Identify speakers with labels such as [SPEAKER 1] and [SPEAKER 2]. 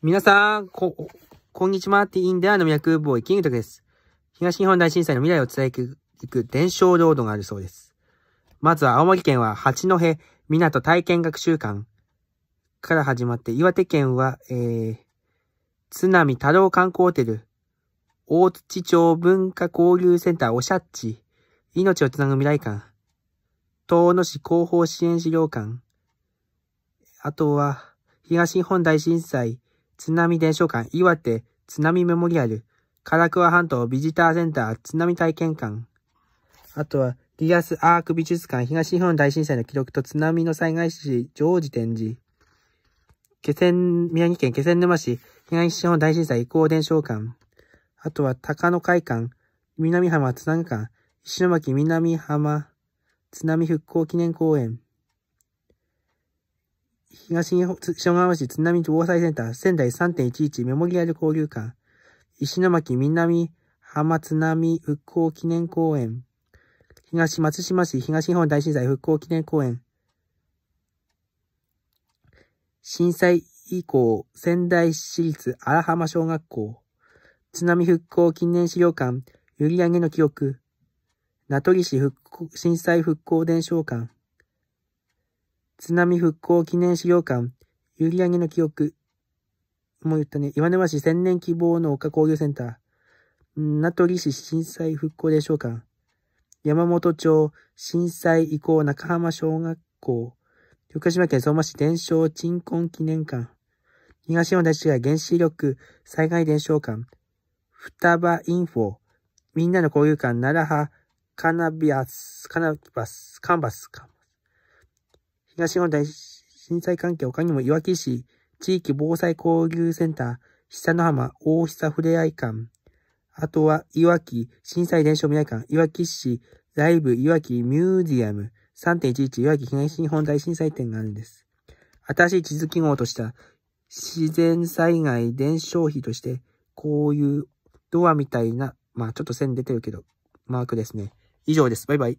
[SPEAKER 1] 皆さん、こ、こんにちは。ティーンではのみ役ボーイキングタクです。東日本大震災の未来を伝えていく伝承ロードがあるそうです。まずは青森県は八戸港体験学習館から始まって、岩手県は、えー、津波太郎観光ホテル、大槌町文化交流センターおしゃっち、命をつなぐ未来館、遠野市広報支援資料館、あとは、東日本大震災津波伝承館岩手津波メモリアル、唐桑半島ビジターセンター津波体験館。あとは、リアスアーク美術館東日本大震災の記録と津波の災害史常時展示。気仙、宮城県気仙沼市東日本大震災移行伝承館。あとは、高野海館、南浜津波館、石巻南浜津波復興記念公園。東日本、湘南市津波防災センター、仙台3.11メモリアル交流館、石巻南浜津波復興記念公園、東松島市東日本大震災復興記念公園、震災以降、仙台市立荒浜小学校、津波復興記念資料館、閖上の記憶、名取市震災復興伝承館、津波復興記念資料館、閖上の記憶。もう言ったね。岩沼市千年希望の丘交流センター。名取市震災復興伝承館。山本町震災遺構中浜小学校。福島県相馬市伝承鎮魂記念館。東日本大震災原子力災害伝承館。双葉インフォ。みんなの交流館、奈良派、カナビアス、カナバス、カンバス、館。東日本大震災関係他にもいわき市地域防災交流センター、久野浜大久触れあい館、あとはいわき震災伝承未来館、いわき市ライブいわきミュージアム、3.11いわき東日本大震災展があるんです。新しい地図記号とした自然災害伝承碑として、こういうドアみたいな、まあちょっと線出てるけど、マークですね。以上です。バイバイ。